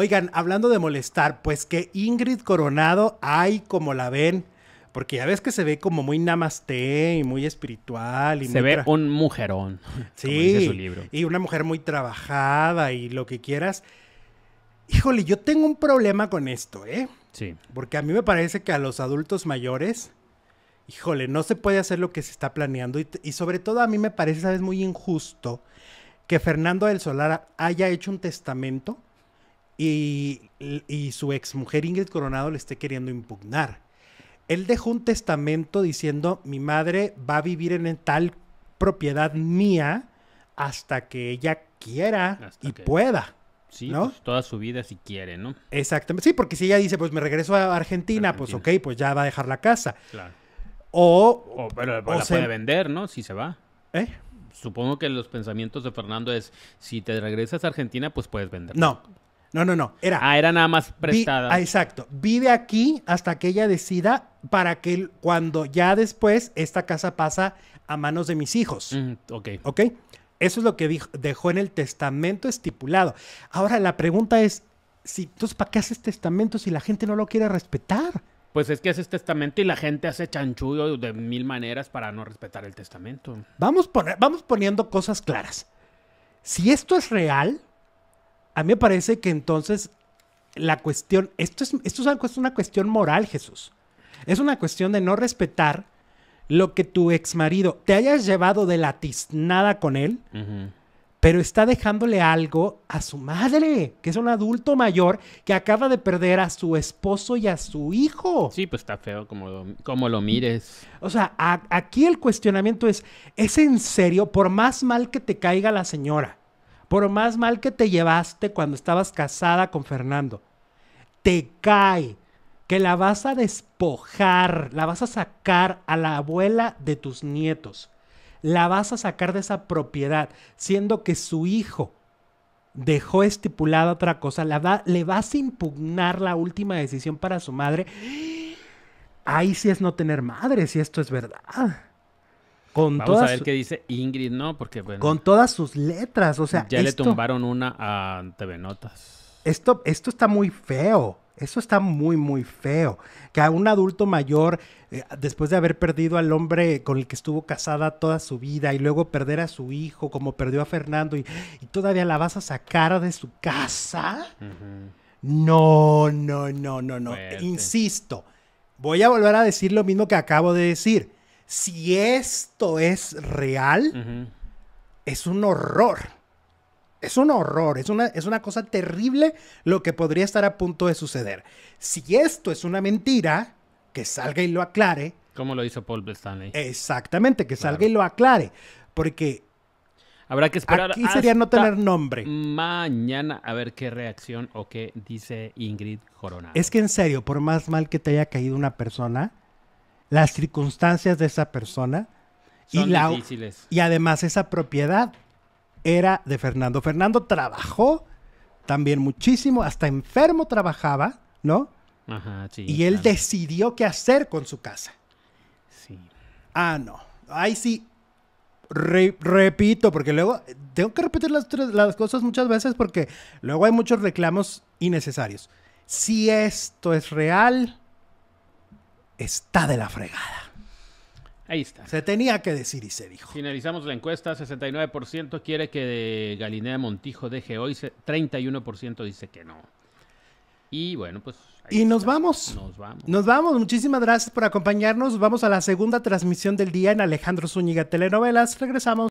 Oigan, hablando de molestar, pues que Ingrid Coronado, ay, como la ven. Porque ya ves que se ve como muy namaste y muy espiritual. Y se ve un mujerón. Sí. Como dice su libro. Y una mujer muy trabajada y lo que quieras. Híjole, yo tengo un problema con esto, ¿eh? Sí. Porque a mí me parece que a los adultos mayores, híjole, no se puede hacer lo que se está planeando. Y, sobre todo a mí me parece, ¿sabes? Muy injusto que Fernando del Solar haya hecho un testamento y, su su mujer Ingrid Coronado le esté queriendo impugnar. Él dejó un testamento diciendo, mi madre va a vivir en tal propiedad mía hasta que ella quiera y pueda. Sí, ¿no? Pues, toda su vida si quiere, ¿no? Exactamente. Sí, porque si ella dice, pues me regreso a Argentina, pues ok, pues ya va a dejar la casa. Claro. O. O, la puede vender, ¿no? Si se va. ¿Eh? Supongo que los pensamientos de Fernando es: si te regresas a Argentina, pues puedes vender. No. No, no, no. Era. Ah, era nada más prestada. ah, exacto. Vive aquí hasta que ella decida para que cuando ya después esta casa pasa a manos de mis hijos. Mm, ok. Ok. Eso es lo que dijo, dejó en el testamento estipulado. Ahora la pregunta es: si, entonces, ¿para qué haces testamento si la gente no lo quiere respetar? Pues es que haces testamento y la gente hace chanchullo de mil maneras para no respetar el testamento. Vamos, vamos poniendo cosas claras. Si esto es real, a mí me parece que entonces la cuestión, esto es, esto es una cuestión moral, Jesús. Es una cuestión de no respetar lo que tu ex marido te hayas llevado de la tiznada con él, pero está dejándole algo a su madre, que es un adulto mayor que acaba de perder a su esposo y a su hijo. Sí, pues está feo como lo, como lo mires. O sea, aquí el cuestionamiento es, ¿es en serio por más mal que te caiga la señora? por más mal que te llevaste cuando estabas casada con Fernando, te cae que la vas a despojar, la vas a sacar a la abuela de tus nietos, la vas a sacar de esa propiedad, siendo que su hijo dejó estipulada otra cosa, la le vas a impugnar la última decisión para su madre. Ahí sí es no tener madre, si esto es verdad. Vamos a ver qué dice Ingrid, ¿no? Porque con todas sus letras, o sea, ya le tumbaron una a TV Notas. Esto, esto está muy feo. Eso está muy, muy feo. Que a un adulto mayor, eh, después de haber perdido al hombre con el que estuvo casada toda su vida y luego perder a su hijo, como perdió a Fernando, y, todavía la vas a sacar de su casa. No, no, no, no, no. Insisto, voy a volver a decir lo mismo que acabo de decir si esto es real, es un horror. Es un horror, es una, es una cosa terrible lo que podría estar a punto de suceder. Si esto es una mentira, que salga y lo aclare. Como lo hizo Paul Stanley. Exactamente, que salga y lo aclare. Porque Habrá que esperar. Aquí sería no tener nombre. Mañana a ver qué reacción o qué dice Ingrid Corona. Es que en serio, por más mal que te haya caído una persona, las circunstancias de esa persona y, la, y además esa propiedad era de Fernando. Fernando trabajó también muchísimo, hasta enfermo trabajaba, ¿no? Ajá, sí, y él decidió qué hacer con su casa. Sí. Ah, no. Ahí sí, repito, porque luego tengo que repetir las, cosas muchas veces porque luego hay muchos reclamos innecesarios. Si esto es real, está de la fregada. Ahí está. Se tenía que decir y se dijo. Finalizamos la encuesta, 69% quiere que Galinea Montijo deje hoy, 31% dice que no. Y bueno, pues... Y nos vamos. Nos vamos. Nos vamos. Muchísimas gracias por acompañarnos. Vamos a la segunda transmisión del día en Alejandro Zúñiga Telenovelas. Regresamos.